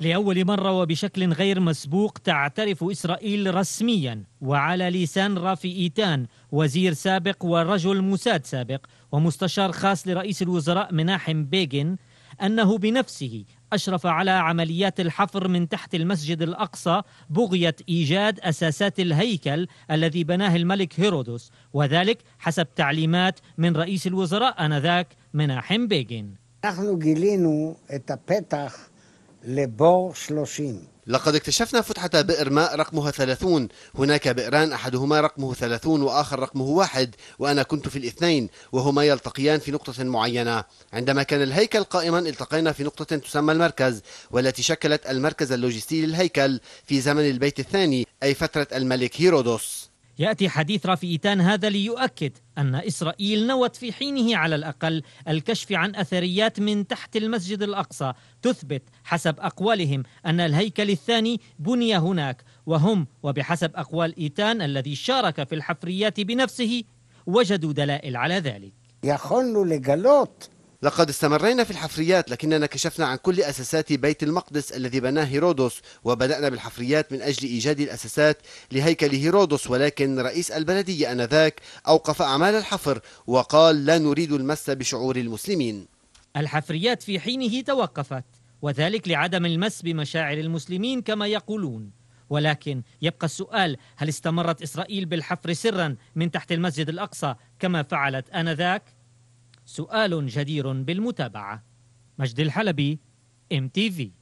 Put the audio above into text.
لأول مرة وبشكل غير مسبوق تعترف إسرائيل رسميا وعلى لسان رافي إيتان وزير سابق ورجل موساد سابق ومستشار خاص لرئيس الوزراء مناحم بيغن أنه بنفسه أشرف على عمليات الحفر من تحت المسجد الأقصى بغية إيجاد أساسات الهيكل الذي بناه الملك هيرودوس وذلك حسب تعليمات من رئيس الوزراء آنذاك مناحم بيغن نحن جيلينو לבור 30 لقد اكتشفنا فتحة بئر ماء رقمها 30 هناك بئران أحدهما رقمه 30 وآخر رقمه واحد وأنا كنت في الاثنين وهما يلتقيان في نقطة معينة عندما كان الهيكل قائما التقينا في نقطة تسمى المركز والتي شكلت المركز اللوجستي للهيكل في زمن البيت الثاني أي فترة الملك هيرودوس يأتي حديث رافي إيتان هذا ليؤكد أن إسرائيل نوت في حينه على الأقل الكشف عن أثريات من تحت المسجد الأقصى تثبت حسب أقوالهم أن الهيكل الثاني بني هناك وهم وبحسب أقوال إيتان الذي شارك في الحفريات بنفسه وجدوا دلائل على ذلك يخل لجلوت لقد استمرينا في الحفريات لكننا كشفنا عن كل أساسات بيت المقدس الذي بناه هيرودس وبدأنا بالحفريات من أجل إيجاد الأساسات لهيكل هيرودس ولكن رئيس البلدية آنذاك أوقف أعمال الحفر وقال لا نريد المس بشعور المسلمين الحفريات في حينه توقفت وذلك لعدم المس بمشاعر المسلمين كما يقولون ولكن يبقى السؤال هل استمرت إسرائيل بالحفر سرا من تحت المسجد الأقصى كما فعلت آنذاك؟ سؤال جدير بالمتابعة مجد الحلبي ام تي في